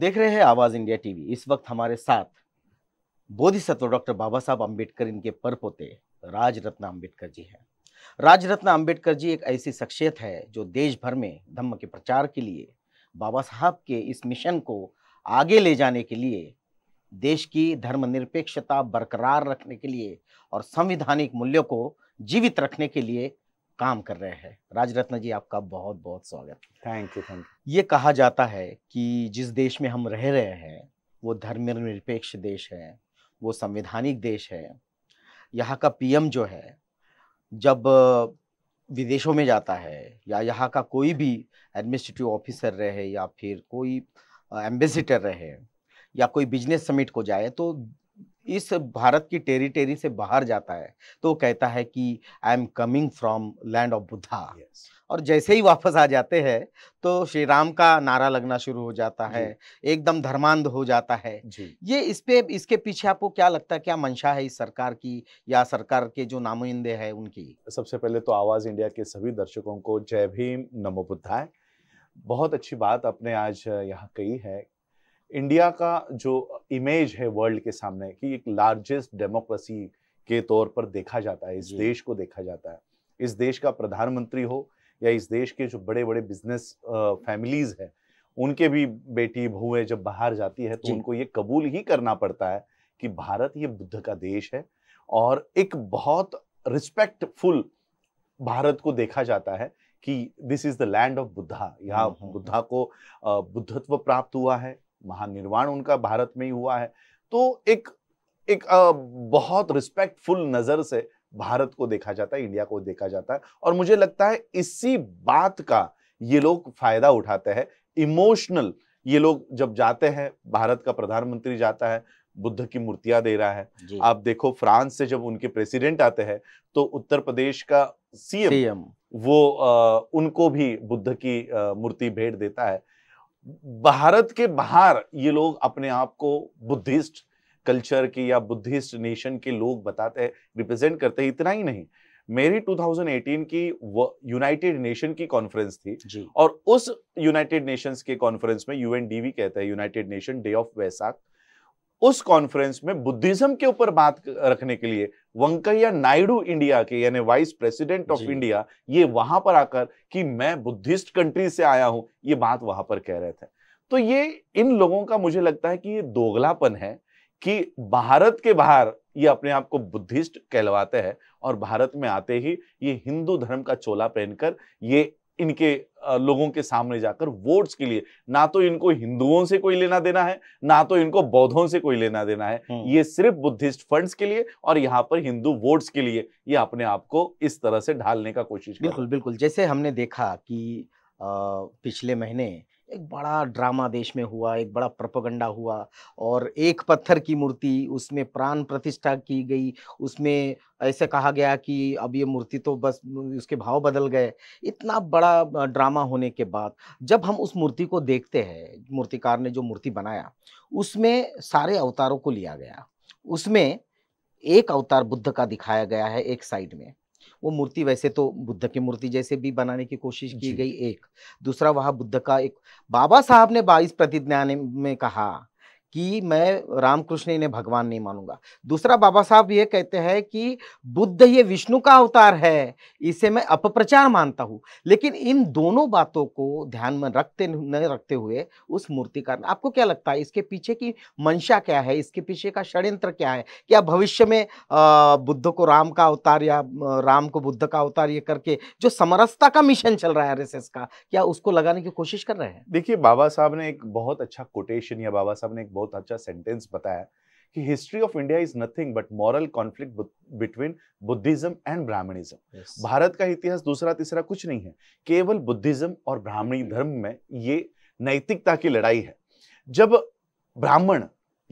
देख रहे हैं आवाज इंडिया टीवी इस वक्त हमारे साथ बोधिसत्व डॉक्टर बाबा साहब अम्बेडकर इनके पर पोते राज रत्न अम्बेडकर जी हैं राज रत्न अम्बेडकर जी एक ऐसी शख्सियत है जो देश भर में धम्म के प्रचार के लिए बाबा साहब के इस मिशन को आगे ले जाने के लिए देश की धर्मनिरपेक्षता बरकरार रखने के लिए और संविधानिक मूल्यों को जीवित रखने के लिए काम कर रहे हैं राजरत्न जी आपका बहुत बहुत स्वागत थैंक यू थैंक यू ये कहा जाता है कि जिस देश में हम रह रहे हैं वो धर्मनिरपेक्ष देश है वो संवैधानिक देश है यहाँ का पीएम जो है जब विदेशों में जाता है या यहाँ का कोई भी एडमिनिस्ट्रेटिव ऑफिसर रहे या फिर कोई एम्बेसिटर रहे या कोई बिजनेस समिट को जाए तो इस भारत की टेरिटरी से बाहर जाता है तो वो कहता है कि I am coming from land of Buddha और जैसे ही वापस आ जाते हैं तो श्री राम का नारा लगना शुरू हो जाता है एकदम धर्मांध हो जाता है ये इस पे इसके पीछे आपको क्या लगता है क्या मंशा है इस सरकार की या सरकार के जो नामुंदे हैं उनकी सबसे पहले तो आवाज़ इंडिया के सभी दर्शकों को जय भीम नमो बुद्धा बहुत अच्छी बात आपने आज यहाँ कही है इंडिया का जो इमेज है वर्ल्ड के सामने कि एक लार्जेस्ट डेमोक्रेसी के तौर पर देखा जाता है इस देश को देखा जाता है इस देश का प्रधानमंत्री हो या इस देश के जो बड़े बड़े बिजनेस फैमिलीज हैं उनके भी बेटी बहुएं जब बाहर जाती है तो उनको ये कबूल ही करना पड़ता है कि भारत ये बुद्ध का देश है और एक बहुत रिस्पेक्टफुल भारत को देखा जाता है कि this is the land of Buddha यहाँ बुद्धा हम्म, हम्म, हम्म। को बुद्धत्व प्राप्त हुआ है महानिर्वाण उनका भारत में ही हुआ है तो एक एक बहुत रिस्पेक्टफुल नज़र से भारत को देखा जाता है इंडिया को देखा जाता है और मुझे लगता है इसी बात का ये लोग फायदा उठाते हैं इमोशनल ये लोग जब जाते हैं भारत का प्रधानमंत्री जाता है बुद्ध की मूर्तियां दे रहा है आप देखो फ्रांस से जब उनके प्रेसिडेंट आते हैं तो उत्तर प्रदेश का सीएम, वो आ, उनको भी बुद्ध की मूर्ति भेंट देता है भारत के बाहर ये लोग अपने आप को बुद्धिस्ट कल्चर के या बुद्धिस्ट नेशन के लोग बताते हैं रिप्रेजेंट करते हैं इतना ही नहीं मेरी 2018 की यूनाइटेड नेशन की कॉन्फ्रेंस थी और उस यूनाइटेड नेशंस के कॉन्फ्रेंस में यूएनडीवी कहता है United Nation Day of Vaisakh उस कॉन्फ्रेंस में बुद्धिज्म के ऊपर बात रखने के लिए वंकैया नायडू इंडिया के यानी वाइस प्रेसिडेंट ऑफ इंडिया ये वहां पर आकर कि मैं बुद्धिस्ट कंट्री से आया हूं ये बात वहां पर कह रहे थे तो ये इन लोगों का मुझे लगता है कि ये दोगलापन है कि भारत के बाहर ये अपने आप को बुद्धिस्ट कहलवाते हैं और भारत में आते ही ये हिंदू धर्म का चोला पहनकर ये इनके लोगों के सामने जाकर वोट्स के लिए ना तो इनको हिंदुओं से कोई लेना देना है ना तो इनको बौद्धों से कोई लेना देना है हम्म। ये सिर्फ बुद्धिस्ट फंड्स के लिए और यहाँ पर हिंदू वोट्स के लिए ये अपने आप को इस तरह से ढालने का कोशिश बिल्कुल बिल्कुल जैसे हमने देखा कि आ, पिछले महीने एक बड़ा ड्रामा देश में हुआ एक बड़ा प्रपगंडा हुआ और एक पत्थर की मूर्ति उसमें प्राण प्रतिष्ठा की गई उसमें ऐसे कहा गया कि अब ये मूर्ति तो बस उसके भाव बदल गए इतना बड़ा ड्रामा होने के बाद जब हम उस मूर्ति को देखते हैं मूर्तिकार ने जो मूर्ति बनाया उसमें सारे अवतारों को लिया गया उसमें एक अवतार बुद्ध का दिखाया गया है एक साइड में वो मूर्ति वैसे तो बुद्ध की मूर्ति जैसे भी बनाने की कोशिश की गई एक दूसरा वहां बुद्ध का एक बाबा साहब ने बाईस प्रतिज्ञा में कहा कि मैं रामकृष्ण इन्हें भगवान नहीं मानूंगा दूसरा बाबा साहब ये कहते हैं कि बुद्ध ये विष्णु का अवतार है इसे मैं अपप्रचार मानता हूँ लेकिन इन दोनों बातों को ध्यान में रखते न रखते हुए उस मूर्तिकार आपको क्या लगता है इसके पीछे की मंशा क्या है इसके पीछे का षड्यंत्र क्या है क्या भविष्य में बुद्ध को राम का अवतार या राम को बुद्ध का अवतार ये करके जो समरसता का मिशन चल रहा है आर का क्या उसको लगाने की कोशिश कर रहे हैं देखिए बाबा साहब ने एक बहुत अच्छा कोटेशन या बाबा साहब ने एक बहुत अच्छा सेंटेंस बताया कि history of India is nothing but moral conflict between Buddhism and Brahmanism Bharat का इतिहास दूसरा तीसरा कुछ नहीं है केवल बुद्धिज्म और ब्राह्मणी धर्म में ये नैतिकता की लड़ाई है जब ब्राह्मण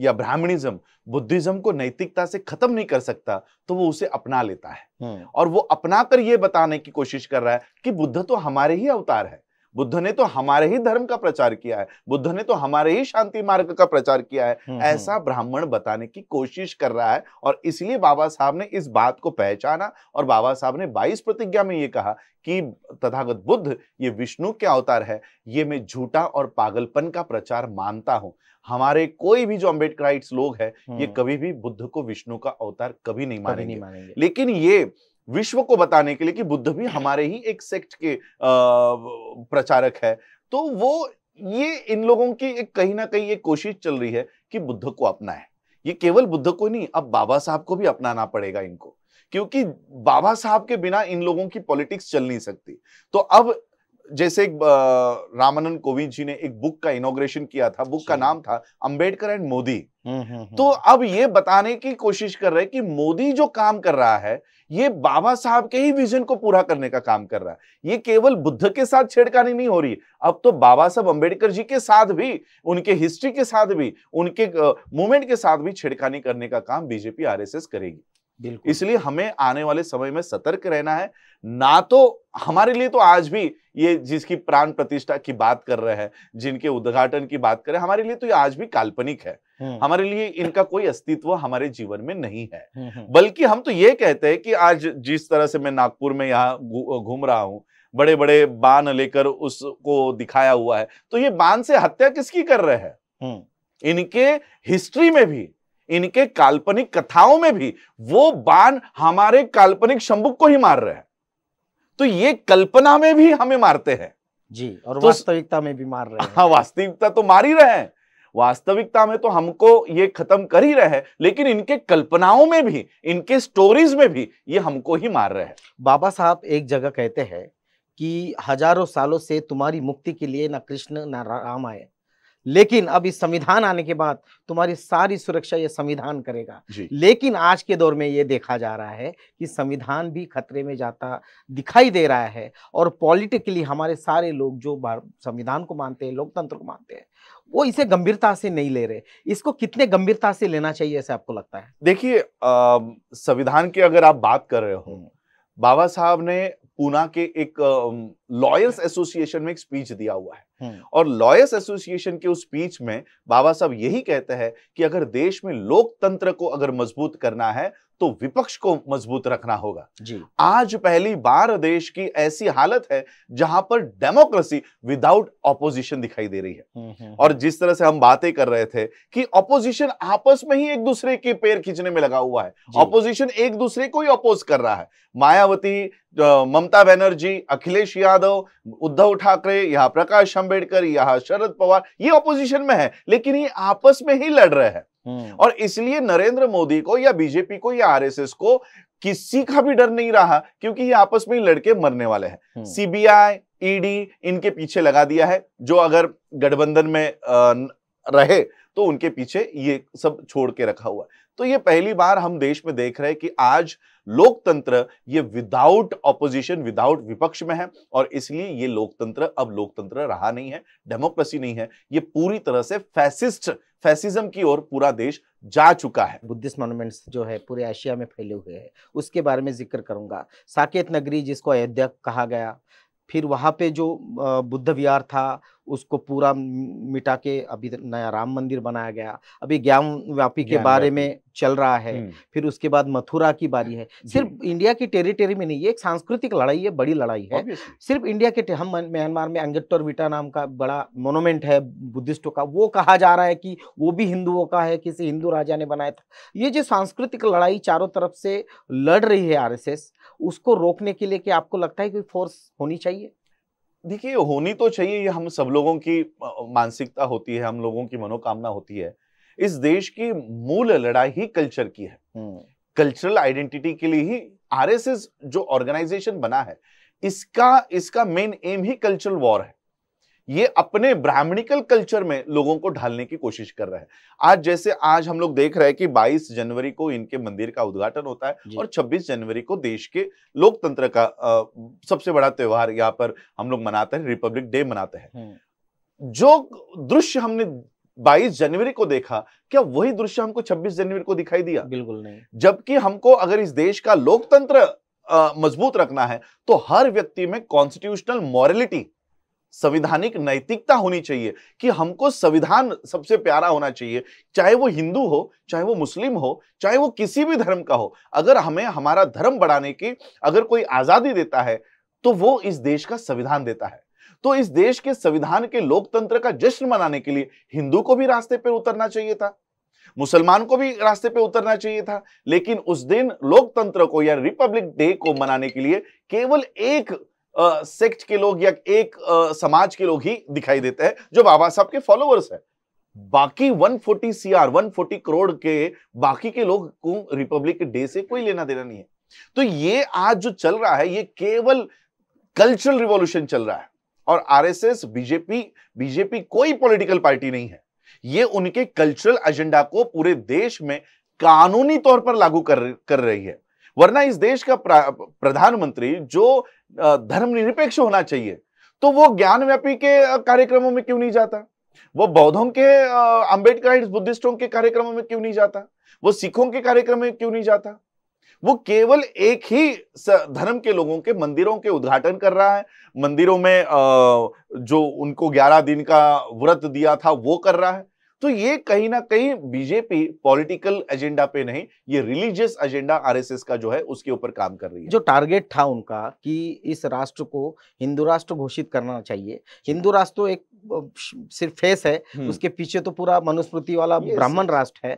या ब्राह्मणिज्म बुद्धिज्म को नैतिकता से खत्म नहीं कर सकता तो वो उसे अपना लेता है हम्म। और वो अपना कर ये बताने की कोशिश कर रहा है कि बुद्ध तो हमारे ही अवतार है बुद्ध ने तो हमारे ही धर्म का प्रचार किया है बुद्ध ने तो हमारे ही शांति मार्ग का प्रचार किया है हम्म, हम्म। ऐसा ब्राह्मण बताने की कोशिश कर रहा है और इसलिए बाबा साहब ने इस बात को पहचाना और बाबा साहब ने 22 प्रतिज्ञा में ये कहा कि तथागत बुद्ध ये विष्णु के अवतार है ये मैं झूठा और पागलपन का प्रचार मानता हूं हमारे कोई भी जो अम्बेडकराइट्स लोग हैं ये हम्म। कभी भी बुद्ध को विष्णु का अवतार कभी नहीं मानेंगे। लेकिन ये विश्व को बताने के लिए कि बुद्ध भी हमारे ही एक सेक्ट के प्रचारक है तो वो ये इन लोगों की एक कहीं ना कहीं एक कोशिश चल रही है कि बुद्ध को अपना है ये केवल बुद्ध को नहीं अब बाबा साहब को भी अपनाना पड़ेगा इनको क्योंकि बाबा साहब के बिना इन लोगों की पॉलिटिक्स चल नहीं सकती तो अब जैसे रामानंद कोविंद जी ने एक बुक का इनोग्रेशन किया था बुक का नाम था अंबेडकर एंड मोदी हम्म, हम्म, हम्म। तो अब ये बताने की कोशिश कर रहे हैं कि मोदी जो काम कर रहा है ये बाबा साहब के ही विजन को पूरा करने का काम कर रहा है ये केवल बुद्ध के साथ छेड़खानी नहीं हो रही अब तो बाबा साहब अंबेडकर जी के साथ भी उनके हिस्ट्री के साथ भी उनके मूवमेंट के साथ भी छेड़खानी करने का काम बीजेपी आरएसएस करेगी इसलिए हमें आने वाले समय में सतर्क रहना है ना तो हमारे लिए तो आज भी ये जिसकी प्राण प्रतिष्ठा की बात कर रहे हैं जिनके उद्घाटन की बात करें हमारे लिए तो ये आज भी काल्पनिक है हम्म। हमारे लिए इनका कोई अस्तित्व हमारे जीवन में नहीं है हम्म, हम्म। बल्कि हम तो ये कहते हैं कि आज जिस तरह से मैं नागपुर में यहाँ घूम रहा हूँ बड़े बड़े बाण लेकर उसको दिखाया हुआ है तो ये बाण से हत्या किसकी कर रहे हैं इनके हिस्ट्री में भी इनके काल्पनिक कथाओं में भी वो बाण हमारे काल्पनिक शंभुक को ही मार रहे हैं तो ये कल्पना में भी हमें मारते हैं जी और तो, वास्तविकता में भी मार रहे हैं हाँ वास्तविकता तो मार ही रहे हैं वास्तविकता में तो हमको ये खत्म कर ही रहे हैं लेकिन इनके कल्पनाओं में भी इनके स्टोरीज में भी ये हमको ही मार रहे हैं बाबा साहब एक जगह कहते हैं कि हजारों सालों से तुम्हारी मुक्ति के लिए ना कृष्ण ना राम आए लेकिन अब इस संविधान आने के बाद तुम्हारी सारी सुरक्षा ये संविधान करेगा लेकिन आज के दौर में ये देखा जा रहा है कि संविधान भी खतरे में जाता दिखाई दे रहा है और पॉलिटिकली हमारे सारे लोग जो संविधान को मानते हैं लोकतंत्र को मानते हैं वो इसे गंभीरता से नहीं ले रहे इसको कितने गंभीरता से लेना चाहिए ऐसे आपको लगता है देखिए संविधान की अगर आप बात कर रहे हो हम्म। बाबा साहब ने पूना के एक लॉयर्स एसोसिएशन में एक स्पीच दिया हुआ है हम्म। और लॉयर्स एसोसिएशन के उस स्पीच में बाबा साहब यही कहते हैं कि अगर देश में लोकतंत्र को अगर मजबूत करना है तो विपक्ष को मजबूत रखना होगा जी आज पहली बार देश की ऐसी हालत है जहां पर डेमोक्रेसी विदाउट ऑपोजिशन दिखाई दे रही है हम्म, हम्म, और जिस तरह से हम बातें कर रहे थे कि ऑपोजिशन आपस में ही एक दूसरे के पैर खींचने में लगा हुआ है ऑपोजिशन एक दूसरे को ही अपोज कर रहा है मायावती ममता बनर्जी अखिलेश यादव यादव उद्धव ठाकरे यहां प्रकाश अंबेडकर यहां शरद पवार ये ऑपोजिशन में है लेकिन ये आपस में ही लड़ रहे हैं हम्म। और इसलिए नरेंद्र मोदी को या बीजेपी को या आरएसएस को किसी का भी डर नहीं रहा क्योंकि ये आपस में ही लड़के मरने वाले हैं सीबीआई हम्म। ईडी e इनके पीछे लगा दिया है जो अगर गठबंधन में रहे तो उनके पीछे ये सब छोड़ के रखा हुआ है तो ये पहली बार हम देश में देख रहे हैं कि आज लोकतंत्र ये विदाउट ऑपोजिशन विदाउट विपक्ष में है और इसलिए ये लोकतंत्र अब लोकतंत्र रहा नहीं है डेमोक्रेसी नहीं है ये पूरी तरह से फैसिस्ट फैसिज्म की ओर पूरा देश जा चुका है बुद्धिस्ट मोनूमेंट्स जो है पूरे एशिया में फैले हुए हैं उसके बारे में जिक्र करूंगा साकेत नगरी जिसको अयोध्या कहा गया फिर वहाँ पे जो बुद्ध विहार था उसको पूरा मिटा के अभी नया राम मंदिर बनाया गया अभी ज्ञान व्यापी के बारे में चल रहा है फिर उसके बाद मथुरा की बारी है सिर्फ इंडिया की टेरिटरी में नहीं ये एक सांस्कृतिक लड़ाई है बड़ी लड़ाई है सिर्फ इंडिया के हम म्यांमार में अंगटोर विटा नाम का बड़ा मोनोमेंट है बुद्धिस्टों का वो कहा जा रहा है कि वो भी हिंदुओं का है किसी हिंदू राजा ने बनाया था ये जो सांस्कृतिक लड़ाई चारों तरफ से लड़ रही है आर उसको रोकने के लिए क्या आपको लगता है कोई फोर्स होनी चाहिए देखिए होनी तो चाहिए ये हम सब लोगों की मानसिकता होती है हम लोगों की मनोकामना होती है इस देश की मूल लड़ाई ही कल्चर की है कल्चरल हम्म। आइडेंटिटी के लिए ही आरएसएस जो ऑर्गेनाइजेशन बना है इसका इसका मेन एम ही कल्चरल वॉर है ये अपने ब्राह्मणिकल कल्चर में लोगों को ढालने की कोशिश कर रहे हैं आज जैसे आज हम लोग देख रहे हैं कि 22 जनवरी को इनके मंदिर का उद्घाटन होता है और 26 जनवरी को देश के लोकतंत्र का आ, सबसे बड़ा त्यौहार यहाँ पर हम लोग मनाते हैं रिपब्लिक डे मनाते हैं हम्म। जो दृश्य हमने 22 जनवरी को देखा क्या वही दृश्य हमको 26 जनवरी को दिखाई दिया बिल्कुल नहीं जबकि हमको अगर इस देश का लोकतंत्र मजबूत रखना है तो हर व्यक्ति में कॉन्स्टिट्यूशनल मॉरलिटी संविधानिक नैतिकता होनी चाहिए कि हमको संविधान सबसे प्यारा होना चाहिए चाहे वो हिंदू हो चाहे वो मुस्लिम हो चाहे वो किसी भी धर्म का हो अगर हमें हमारा धर्म बढ़ाने की अगर कोई आज़ादी देता है तो वो इस देश का संविधान देता है तो इस देश के संविधान के लोकतंत्र का जश्न मनाने के लिए हिंदू को भी रास्ते पर उतरना चाहिए था मुसलमान को भी रास्ते पे उतरना चाहिए था लेकिन उस दिन लोकतंत्र को या रिपब्लिक डे को मनाने के लिए केवल एक सेक्ट के लोग या एक आ, समाज के लोग ही दिखाई देते हैं जो बाबा साहब के फॉलोअर्स है बाकी 140 forty C R one crore के बाकी के लोग को रिपब्लिक डे से कोई लेना देना नहीं है तो ये आज जो चल रहा है ये केवल कल्चरल रिवॉल्यूशन चल रहा है और आरएसएस बीजेपी बीजेपी कोई पॉलिटिकल पार्टी नहीं है ये उनके कल्चरल एजेंडा को पूरे देश में कानूनी तौर पर लागू कर कर रही है वरना इस देश का प्रधानमंत्री जो धर्मनिरपेक्ष होना चाहिए तो वो ज्ञानव्यापी के कार्यक्रमों में क्यों नहीं जाता वो बौद्धों के अम्बेडकर बुद्धिस्टों के कार्यक्रमों में क्यों नहीं जाता वो सिखों के कार्यक्रम में क्यों नहीं जाता वो केवल एक ही धर्म के लोगों के मंदिरों के उद्घाटन कर रहा है मंदिरों में जो उनको ग्यारह दिन का व्रत दिया था वो कर रहा है तो ये कहीं ना कहीं बीजेपी पॉलिटिकल एजेंडा पे नहीं ये रिलीजियस एजेंडा आरएसएस का जो है उसके ऊपर काम कर रही है जो टारगेट था उनका कि इस राष्ट्र को हिंदू राष्ट्र घोषित करना चाहिए हिंदू राष्ट्र तो एक सिर्फ फेस है हम्म। उसके पीछे तो पूरा मनुस्मृति वाला ब्राह्मण राष्ट्र है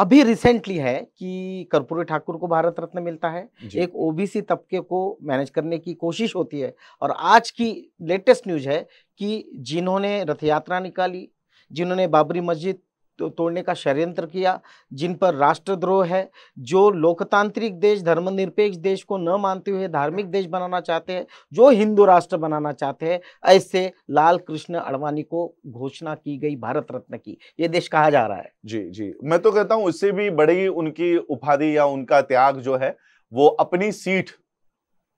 अभी रिसेंटली है कि कर्पूरी ठाकुर को भारत रत्न मिलता है एक ओबीसी तबके को मैनेज करने की कोशिश होती है और आज की लेटेस्ट न्यूज है कि जिन्होंने रथ यात्रा निकाली जिन्होंने बाबरी मस्जिद तो तोड़ने का षड्यंत्र किया जिन पर राष्ट्रद्रोह है जो लोकतांत्रिक देश धर्मनिरपेक्ष देश को न मानते हुए धार्मिक देश बनाना चाहते हैं जो हिंदू राष्ट्र बनाना चाहते हैं ऐसे लाल कृष्ण अडवाणी को घोषणा की गई भारत रत्न की ये देश कहा जा रहा है जी जी मैं तो कहता हूँ उससे भी बड़ी उनकी उपाधि या उनका त्याग जो है वो अपनी सीट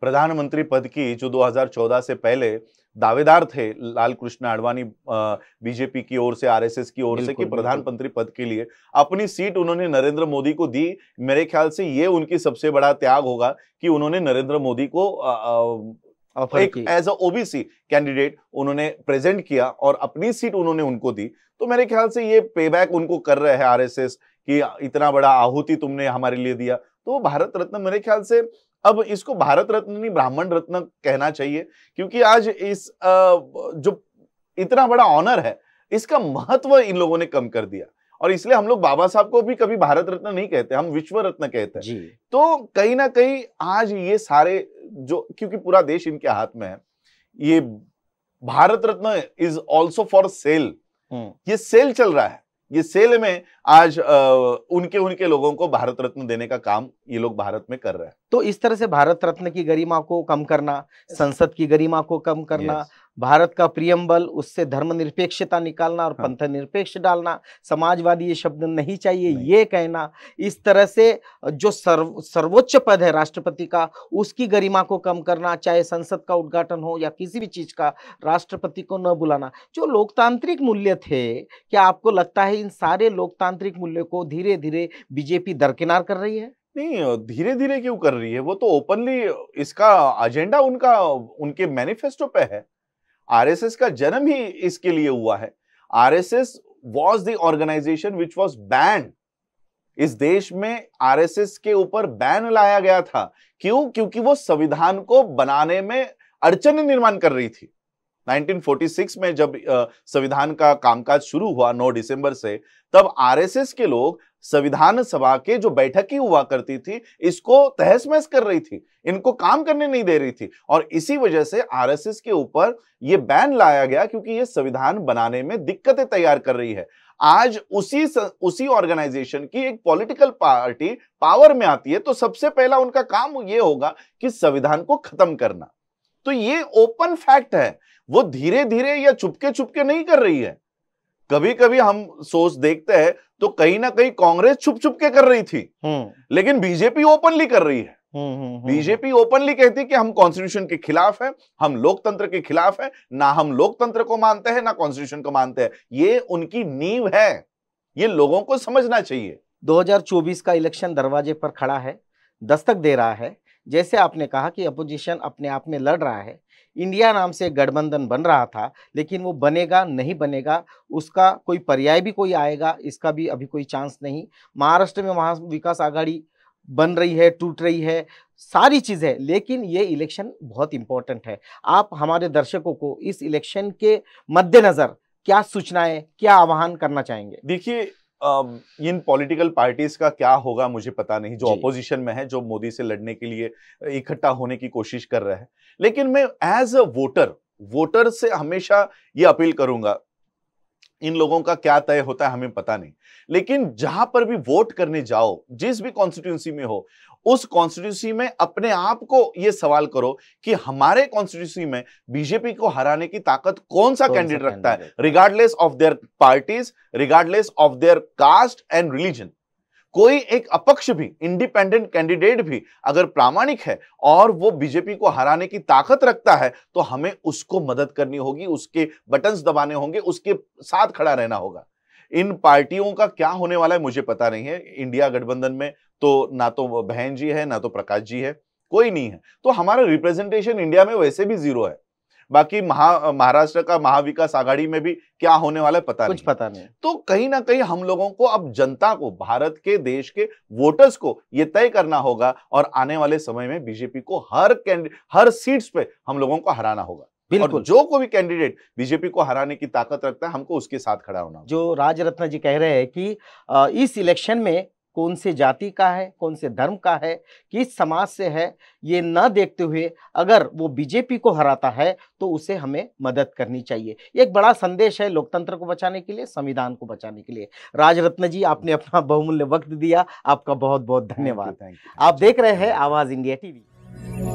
प्रधानमंत्री पद की जो दो से पहले दावेदार थे लाल कृष्ण आडवाणी बीजेपी की ओर से आरएसएस की ओर से कि प्रधानमंत्री पद के लिए अपनी सीट उन्होंने नरेंद्र मोदी को दी मेरे ख्याल से ये उनकी सबसे बड़ा त्याग होगा कि उन्होंने नरेंद्र मोदी को आ, आ, एक एज अ ओबीसी कैंडिडेट उन्होंने प्रेजेंट किया और अपनी सीट उन्होंने उनको दी तो मेरे ख्याल से ये पे उनको कर रहे हैं आर कि इतना बड़ा आहूति तुमने हमारे लिए दिया तो भारत रत्न मेरे ख्याल से अब इसको भारत रत्न नहीं ब्राह्मण रत्न कहना चाहिए क्योंकि आज इस जो इतना बड़ा ऑनर है इसका महत्व इन लोगों ने कम कर दिया और इसलिए हम लोग बाबा साहब को भी कभी भारत रत्न नहीं कहते हम विश्व रत्न कहते हैं तो कहीं ना कहीं आज ये सारे जो क्योंकि पूरा देश इनके हाथ में है ये Bharat Ratna is also for sale ये सेल चल रहा है ये सेल में आज आ, उनके उनके लोगों को भारत रत्न देने का काम ये लोग भारत में कर रहे हैं तो इस तरह से भारत रत्न की गरिमा को कम करना संसद की गरिमा को कम करना भारत का प्रियम बल उससे धर्मनिरपेक्षता निकालना और हाँ। पंथ निरपेक्ष डालना समाजवादी ये शब्द नहीं चाहिए नहीं। ये कहना इस तरह से जो सर्व सर्वोच्च पद है राष्ट्रपति का उसकी गरिमा को कम करना चाहे संसद का उद्घाटन हो या किसी भी चीज का राष्ट्रपति को न बुलाना जो लोकतांत्रिक मूल्य थे क्या आपको लगता है इन सारे लोकतांत्रिक मूल्य को धीरे धीरे बीजेपी दरकिनार कर रही है नहीं धीरे धीरे क्यों कर रही है वो तो ओपनली इसका एजेंडा उनका उनके मैनिफेस्टो पे है आरएसएस का जन्म ही इसके लिए हुआ है RSS was the organisation which was ban इस देश में आरएसएस के ऊपर बैन लाया गया था क्यों क्योंकि वो संविधान को बनाने में अड़चन निर्माण कर रही थी 1946 में जब संविधान का कामकाज शुरू हुआ 9 दिसंबर से तब आरएसएस के लोग संविधान सभा के जो ही हुआ करती थी इसको तहस महस कर रही थी इनको काम करने नहीं दे रही थी और इसी वजह से आरएसएस के ऊपर ये बैन लाया गया क्योंकि ये संविधान बनाने में दिक्कतें तैयार कर रही है आज उसी स, उसी ऑर्गेनाइजेशन की एक पॉलिटिकल पार्टी पावर में आती है तो सबसे पहला उनका काम ये होगा कि संविधान को खत्म करना तो ये ओपन फैक्ट है वो धीरे धीरे या चुपके चुपके नहीं कर रही है कभी कभी हम सोच देखते हैं तो कहीं ना कहीं कांग्रेस छुप छुप के कर रही थी हम्म। लेकिन बीजेपी ओपनली कर रही है हम्म, हम्म, बीजेपी ओपनली कहती कि हम कॉन्स्टिट्यूशन के खिलाफ है हम लोकतंत्र के खिलाफ है ना हम लोकतंत्र को मानते हैं ना कॉन्स्टिट्यूशन को मानते हैं ये उनकी नींव है ये लोगों को समझना चाहिए 2024 का इलेक्शन दरवाजे पर खड़ा है दस्तक दे रहा है जैसे आपने कहा कि अपोजिशन अपने आप में लड़ रहा है इंडिया नाम से गठबंधन बन रहा था लेकिन वो बनेगा नहीं बनेगा उसका कोई पर्याय भी कोई आएगा इसका भी अभी कोई चांस नहीं महाराष्ट्र में महा विकास आघाड़ी बन रही है टूट रही है सारी चीज़ है लेकिन ये इलेक्शन बहुत इम्पोर्टेंट है आप हमारे दर्शकों को इस इलेक्शन के मद्देनज़र क्या सूचनाएँ क्या आह्वान करना चाहेंगे देखिए इन पॉलिटिकल पार्टीज का क्या होगा मुझे पता नहीं जो ऑपोजिशन में है जो मोदी से लड़ने के लिए इकट्ठा होने की कोशिश कर रहे हैं लेकिन मैं एज अ वोटर वोटर से हमेशा ये अपील करूंगा इन लोगों का क्या तय होता है हमें पता नहीं लेकिन जहां पर भी वोट करने जाओ जिस भी कॉन्स्टिट्यूंसी में हो उस कॉन्स्टिट्यूसी में अपने आप को ये सवाल करो कि हमारे कॉन्स्टिट्यूसी में बीजेपी को हराने की ताकत कौन सा कैंडिडेट रखता है regardless of their parties regardless of their caste and religion कोई एक अपक्ष भी इंडिपेंडेंट कैंडिडेट भी अगर प्रामाणिक है और वो बीजेपी को हराने की ताकत रखता है तो हमें उसको मदद करनी होगी उसके बटन्स दबाने होंगे उसके साथ खड़ा रहना होगा इन पार्टियों का क्या होने वाला है मुझे पता नहीं है इंडिया गठबंधन में तो ना तो बहन जी है ना तो प्रकाश जी है कोई नहीं है तो हमारा रिप्रेजेंटेशन इंडिया में वैसे भी जीरो है बाकी महा महाराष्ट्र का महाविकास आघाड़ी में भी क्या होने वाला है पता कुछ नहीं। पता नहीं तो कहीं ना कहीं हम लोगों को अब जनता को भारत के देश के वोटर्स को यह तय करना होगा और आने वाले समय में बीजेपी को हर हर सीट्स पे हम लोगों को हराना होगा बिल्कुल जो कोई भी कैंडिडेट बीजेपी को हराने की ताकत रखता है हमको उसके साथ खड़ा होना जो राजरत्न जी कह रहे हैं कि इस इलेक्शन में कौन से जाति का है कौन से धर्म का है किस समाज से है ये न देखते हुए अगर वो बीजेपी को हराता है तो उसे हमें मदद करनी चाहिए एक बड़ा संदेश है लोकतंत्र को बचाने के लिए संविधान को बचाने के लिए राजरत्न जी आपने अपना बहुमूल्य वक्त दिया आपका बहुत बहुत धन्यवाद आप अच्छा, देख रहे हैं आवाज़ इंडिया टीवी